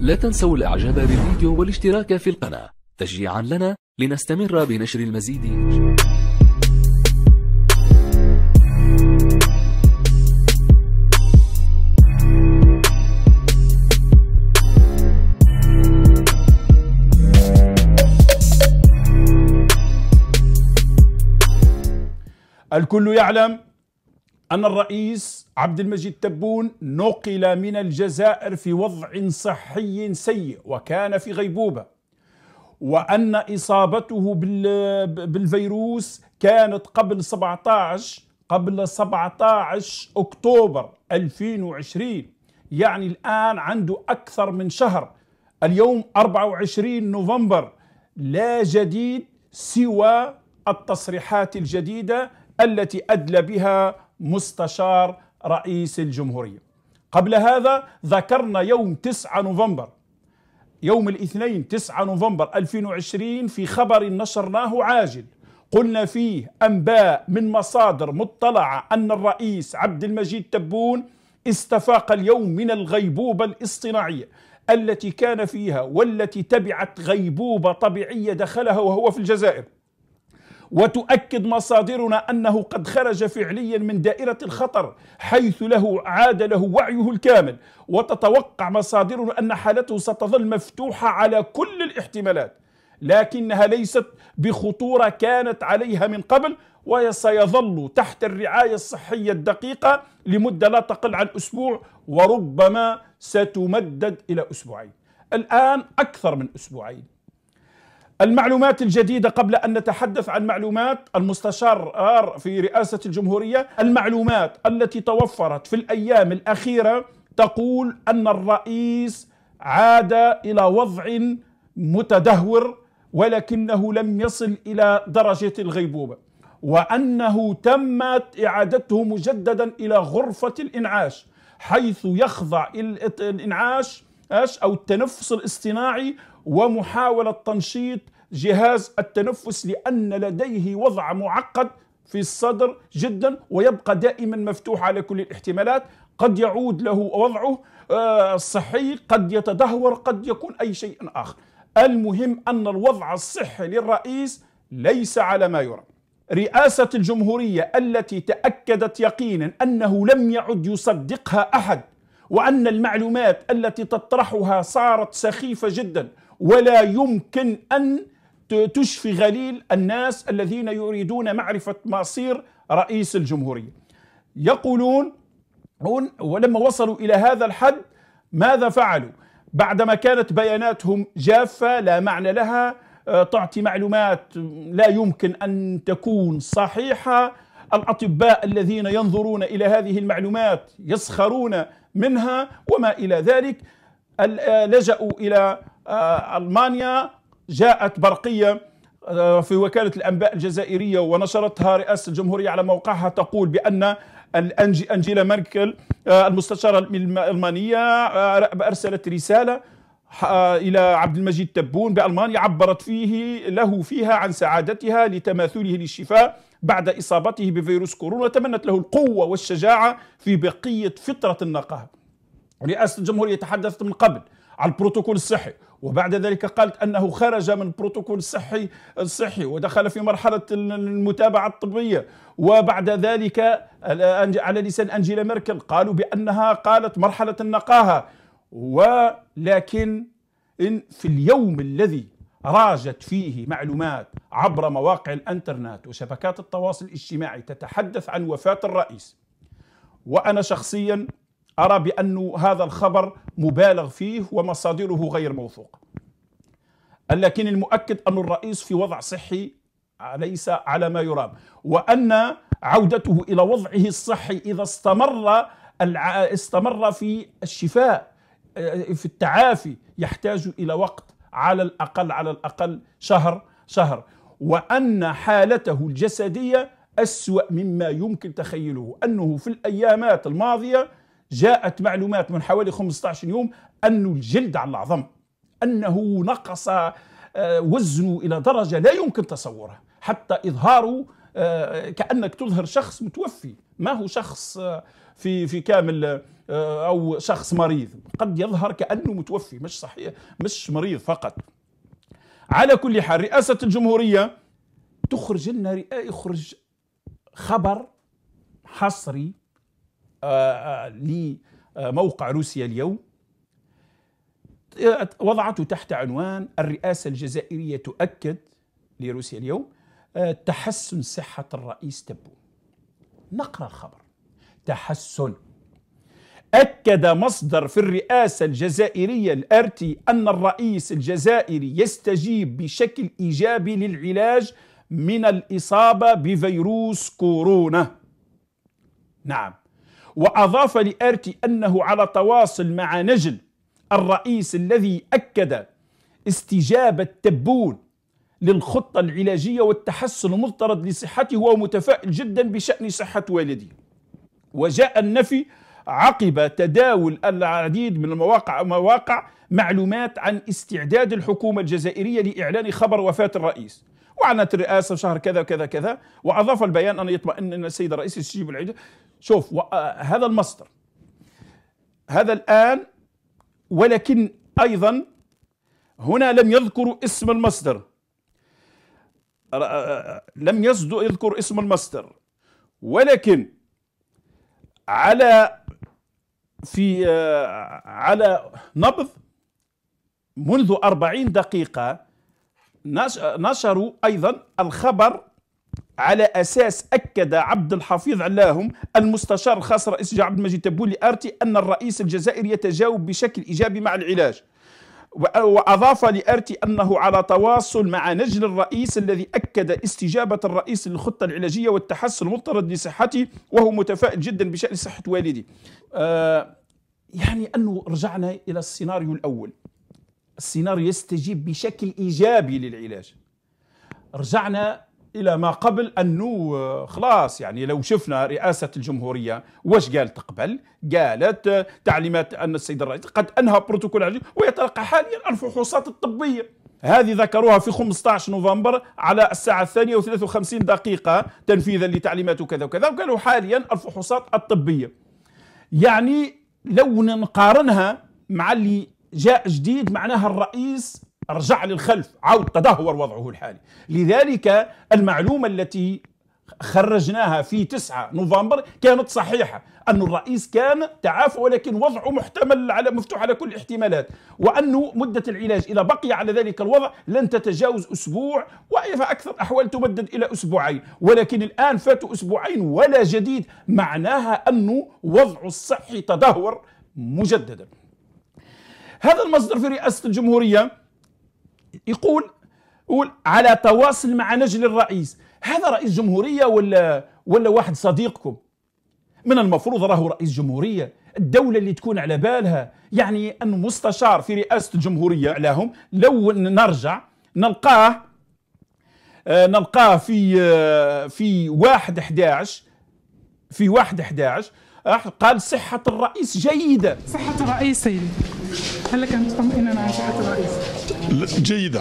لا تنسوا الإعجاب بالفيديو والاشتراك في القناة تشجيعا لنا لنستمر بنشر المزيد الكل يعلم أن الرئيس عبد المجيد تبون نقل من الجزائر في وضع صحي سيء وكان في غيبوبة وأن إصابته بالفيروس كانت قبل 17 قبل 17 أكتوبر 2020 يعني الآن عنده أكثر من شهر اليوم 24 نوفمبر لا جديد سوى التصريحات الجديدة التي أدلى بها مستشار رئيس الجمهورية قبل هذا ذكرنا يوم 9 نوفمبر يوم الاثنين 9 نوفمبر 2020 في خبر نشرناه عاجل قلنا فيه أنباء من مصادر مطلعة أن الرئيس عبد المجيد تبون استفاق اليوم من الغيبوبة الاصطناعية التي كان فيها والتي تبعت غيبوبة طبيعية دخلها وهو في الجزائر وتؤكد مصادرنا أنه قد خرج فعليا من دائرة الخطر حيث له عاد له وعيه الكامل وتتوقع مصادرنا أن حالته ستظل مفتوحة على كل الاحتمالات لكنها ليست بخطورة كانت عليها من قبل وسيظل تحت الرعاية الصحية الدقيقة لمدة لا تقل عن أسبوع وربما ستمدد إلى أسبوعين الآن أكثر من أسبوعين المعلومات الجديدة قبل أن نتحدث عن معلومات المستشار آر في رئاسة الجمهورية المعلومات التي توفرت في الأيام الأخيرة تقول أن الرئيس عاد إلى وضع متدهور ولكنه لم يصل إلى درجة الغيبوبة وأنه تمت إعادته مجددا إلى غرفة الإنعاش حيث يخضع الإنعاش أو التنفس الاصطناعي ومحاولة تنشيط جهاز التنفس لأن لديه وضع معقد في الصدر جدا ويبقى دائما مفتوح على كل الاحتمالات قد يعود له وضعه الصحي آه، قد يتدهور قد يكون أي شيء آخر المهم أن الوضع الصحي للرئيس ليس على ما يرام رئاسة الجمهورية التي تأكدت يقينا أنه لم يعد يصدقها أحد وأن المعلومات التي تطرحها صارت سخيفة جدا ولا يمكن أن تشفي غليل الناس الذين يريدون معرفة مصير رئيس الجمهورية يقولون ولما وصلوا إلى هذا الحد ماذا فعلوا بعدما كانت بياناتهم جافة لا معنى لها آه، تعطي معلومات لا يمكن أن تكون صحيحة الأطباء الذين ينظرون إلى هذه المعلومات يسخرون منها وما إلى ذلك آه، لجأوا إلى آه، المانيا جاءت برقيه آه، في وكاله الانباء الجزائريه ونشرتها رئاسه الجمهوريه على موقعها تقول بان انجيلا ميركل آه، المستشاره الالمانيه ارسلت رساله الى عبد المجيد تبون بالمانيا عبرت فيه له فيها عن سعادتها لتماثله للشفاء بعد اصابته بفيروس كورونا وتمنت له القوه والشجاعه في بقيه فتره النقاهه. رئاسه الجمهوريه تحدثت من قبل عن البروتوكول الصحي وبعد ذلك قالت انه خرج من بروتوكول الصحي الصحي ودخل في مرحله المتابعه الطبيه وبعد ذلك على لسان انجيلا ميركل قالوا بانها قالت مرحله النقاهه ولكن إن في اليوم الذي راجت فيه معلومات عبر مواقع الانترنت وشبكات التواصل الاجتماعي تتحدث عن وفاه الرئيس وانا شخصيا أرى بأن هذا الخبر مبالغ فيه ومصادره غير موثوق لكن المؤكد أن الرئيس في وضع صحي ليس على ما يرام وأن عودته إلى وضعه الصحي إذا استمر استمر في الشفاء في التعافي يحتاج إلى وقت على الأقل على الأقل شهر شهر وأن حالته الجسدية أسوأ مما يمكن تخيله أنه في الأيامات الماضية جاءت معلومات من حوالي 15 يوم أن الجلد على العظم أنه نقص آه، وزنه إلى درجة لا يمكن تصورها حتى إظهاره آه، كأنك تظهر شخص متوفي ما هو شخص آه، في في كامل أو شخص مريض قد يظهر كأنه متوفي مش صحيح مش مريض فقط على كل حال رئاسة الجمهورية تخرج لنا يخرج خبر حصري آه، آه، لموقع روسيا اليوم آه، وضعته تحت عنوان الرئاسة الجزائرية تؤكد لروسيا اليوم تحسن صحة الرئيس تبو نقرأ الخبر تحسن أكد مصدر في الرئاسة الجزائرية الأرتي أن الرئيس الجزائري يستجيب بشكل إيجابي للعلاج من الإصابة بفيروس كورونا نعم وأضاف لآرتي أنه على تواصل مع نجل الرئيس الذي أكد استجابة تبون للخطة العلاجية والتحسن المفترض لصحته ومتفائل جدا بشأن صحة والده وجاء النفي عقب تداول العديد من المواقع مواقع معلومات عن استعداد الحكومة الجزائرية لإعلان خبر وفاة الرئيس وعنت الرئاسه في شهر كذا وكذا كذا واضاف البيان ان يطمئن ان السيد الرئيس يستجيب العيد شوف آه، هذا المصدر هذا الان ولكن ايضا هنا لم يذكروا اسم المصدر آه، آه، لم يصدق يذكر اسم المصدر ولكن على في على نبض منذ أربعين دقيقة نشروا أيضا الخبر على أساس أكد عبد الحفيظ علاهم المستشار الخاص رئيس عبد المجيد تبولي أرتي أن الرئيس الجزائري يتجاوب بشكل إيجابي مع العلاج وأضاف لأرتي أنه على تواصل مع نجل الرئيس الذي أكد استجابة الرئيس للخطة العلاجية والتحسن المضطرد لصحته وهو متفائل جدا بشأن صحة والدي آه يعني أنه رجعنا إلى السيناريو الأول السيناريو يستجيب بشكل ايجابي للعلاج رجعنا الى ما قبل انه خلاص يعني لو شفنا رئاسه الجمهوريه واش قالت قبل قالت تعليمات ان السيد الرئيس قد انهى بروتوكول العلاج ويتلقى حاليا الفحوصات الطبيه هذه ذكروها في 15 نوفمبر على الساعة الثانية و53 دقيقة تنفيذا لتعليمات كذا وكذا وقالوا حاليا الفحوصات الطبية يعني لو نقارنها مع اللي جاء جديد معناها الرئيس رجع للخلف عود تدهور وضعه الحالي لذلك المعلومة التي خرجناها في 9 نوفمبر كانت صحيحة أن الرئيس كان تعافى ولكن وضعه محتمل على مفتوح على كل الاحتمالات وأنه مدة العلاج إذا بقي على ذلك الوضع لن تتجاوز أسبوع وإذا أكثر الأحوال تمدد إلى أسبوعين ولكن الآن فاتوا أسبوعين ولا جديد معناها أنه وضعه الصحي تدهور مجددا هذا المصدر في رئاسة الجمهورية يقول يقول على تواصل مع نجل الرئيس هذا رئيس جمهورية ولا ولا واحد صديقكم من المفروض راهو رئيس جمهورية الدولة اللي تكون على بالها يعني أن مستشار في رئاسة الجمهورية لهم لو نرجع نلقاه آه، نلقاه في آه، في واحد 11 في واحد 11 قال صحة الرئيس جيدة صحة الرئيس سيدي هل لك أن تطمئننا عن صحة الرئيس؟ جيدة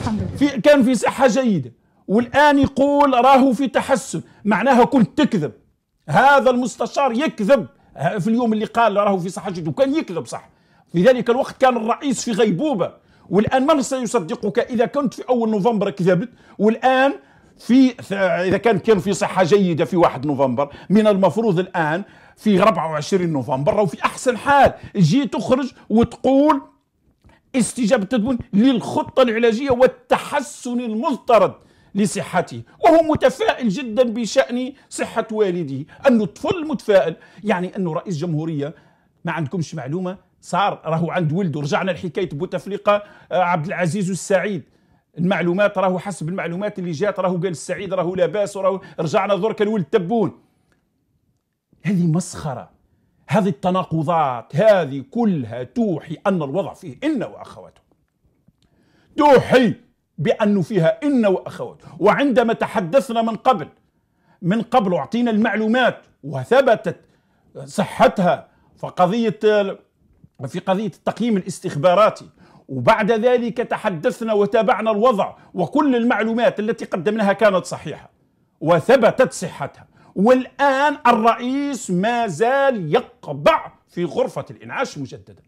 الحمد لله في كان في صحة جيدة والآن يقول راهو في تحسن معناها كنت تكذب هذا المستشار يكذب في اليوم اللي قال راهو في صحة جيدة وكان يكذب صح في ذلك الوقت كان الرئيس في غيبوبة والآن من سيصدقك إذا كنت في أول نوفمبر كذبت والآن في اذا كان كان في صحه جيده في 1 نوفمبر من المفروض الان في 24 نوفمبر او في احسن حال جي تخرج وتقول استجابه التدوين للخطه العلاجيه والتحسن المفترض لصحته وهو متفائل جدا بشأن صحة والده أنه طفل متفائل يعني أنه رئيس جمهورية ما عندكمش معلومة صار راهو عند ولده رجعنا لحكاية بوتفليقة آه، عبد العزيز السعيد المعلومات راهو حسب المعلومات اللي جات راهو قال السعيد راهو لاباس وراهو رجعنا درك الولد تبون هذه مسخره هذه التناقضات هذه كلها توحي ان الوضع فيه ان واخواته توحي بانه فيها ان واخواته وعندما تحدثنا من قبل من قبل اعطينا المعلومات وثبتت صحتها فقضيه في قضيه التقييم الاستخباراتي وبعد ذلك تحدثنا وتابعنا الوضع وكل المعلومات التي قدمناها كانت صحيحة وثبتت صحتها والآن الرئيس ما زال يقبع في غرفة الإنعاش مجددا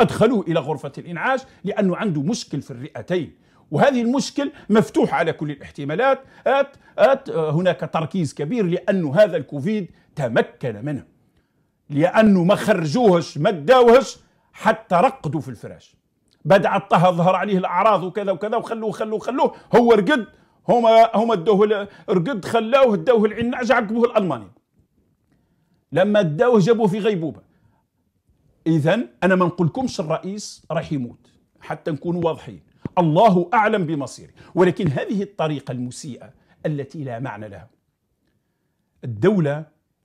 أدخلوه إلى غرفة الإنعاش لأنه عنده مشكل في الرئتين وهذه المشكل مفتوح على كل الاحتمالات أت أت هناك تركيز كبير لأنه هذا الكوفيد تمكن منه لأنه ما خرجوهش ما داوهش حتى رقدوا في الفراش بدع الطه ظهر عليه الاعراض وكذا وكذا وخلوه خلوه خلوه هو رقد هما هما ادوه رقد خلاوه داوه العناج عقبوه الالماني لما داوه جابوه في غيبوبه اذا انا ما نقولكمش الرئيس راح يموت حتى نكونوا واضحين الله اعلم بمصيره ولكن هذه الطريقه المسيئه التي لا معنى لها الدوله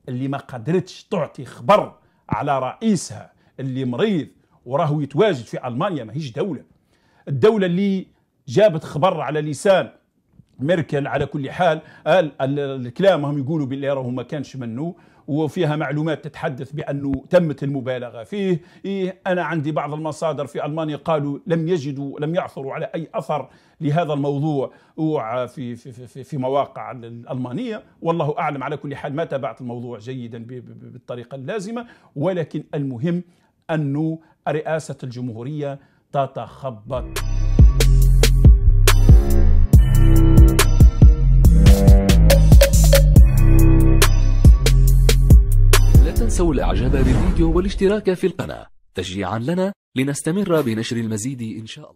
اللي ما قدرتش تعطي خبر على رئيسها اللي مريض وراه يتواجد في المانيا ماهيش دوله الدوله اللي جابت خبر على لسان ميركل على كل حال قال الكلام هم يقولوا باللي راهو ما كانش منه وفيها معلومات تتحدث بانه تمت المبالغه فيه إيه انا عندي بعض المصادر في المانيا قالوا لم يجدوا لم يعثروا على اي اثر لهذا الموضوع في في في, في مواقع الالمانيه والله اعلم على كل حال ما تابعت الموضوع جيدا بالطريقه اللازمه ولكن المهم أن رئاسة الجمهورية تتخبط لا تنسوا الإعجاب بالفيديو والاشتراك في القناة تشجيعا لنا لنستمر بنشر المزيد إن شاء الله